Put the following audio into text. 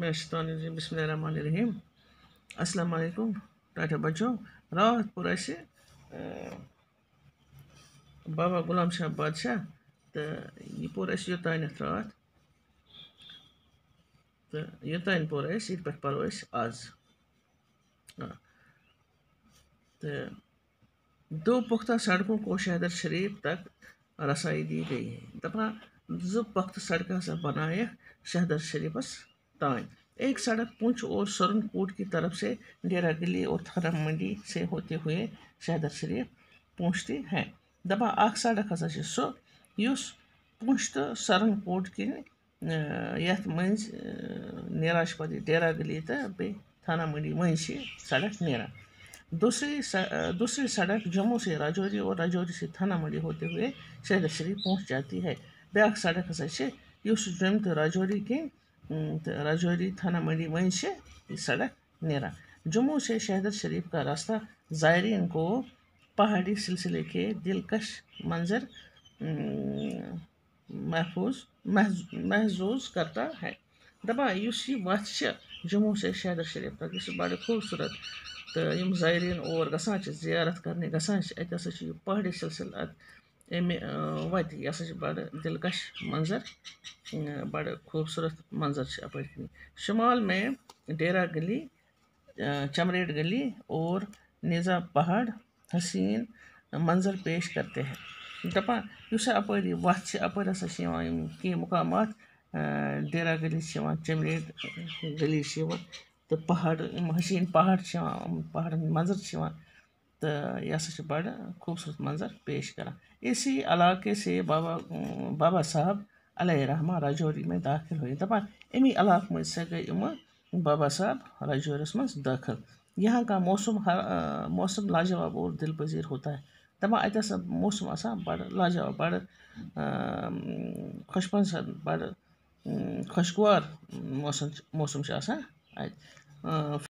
बिसमीम बसमीम वालेकुम टाटा बच्चों रावत पुरा से बाबा गुलाम शाह बादशाह तो यह पोर अस योतान रात तो योतान पोर अस ये पे पो आज तो दो पुख्ता सड़कों को शहदर शरीफ तक रसाई दी गई है दपा जो पख्त सड़क बनाए शहदर शरीफस ताय एक सड़क पुंछ और सरनकोट की तरफ से डेरा गली और थरम मंडी से होते हुए शहदर शरीफ पहुँचती है दबा अख सड़क हसा सह पुंछ तो सरनकोट किन ये मज पे डेरा गली तो बे थाना मंडी मज सड़क नेरा दूसरी दूसरी सड़क जम्मू से राजौरी और राजौरी से थाना मंडी होते हुए शहदर शरीफ पहुँच जाती है ब्या सड़क हसा जम तो राजौरी किन हम्म, राजौरी थाना मंडी वहीं से सड़क नेरा जम्मू से शहदर शरीफ का रास्ता ज़ायरीन को पहाड़ी सिलसिले के दिलकश मंजर हम्म, महफूज महजूज करता है दबा इस वह जम्मू से शहदर शरीफ तक यह बड़े खूबसूरत तो यम जायरीन और ग जियारत करने ग अत पहाड़ी सिलसिल वत यह बड़ दिलकश मंजर बड़ खूबसूरत मंजर अप शुमाल में डेरा गली चमरेट गली और निजा पहाड़ हसीन मंजर पेश करते हैं दपा इस अप वपा कई मुकाम डेरा गली चमरेट गली तो पहाड़ हसीन पहाड़ पहाड़ मंजर से तो यह हसा बड़ खूबसूरत मंजर पेश करा इसी इलाके से बाबा बाबा साहब रहमा राजौरी में दाखिल हुए दपान अमी इलाक मज से गई इम बाबा साहब राजौरस मज दाखिल यहाँ का मौसम हर मौसम लाजवाब और दिल पजीर होता है दपा तो अत मौसम आ बड़ लाजवाब बड़ खुशपसंद बड़ खुशगवार मौसम मौसम से अत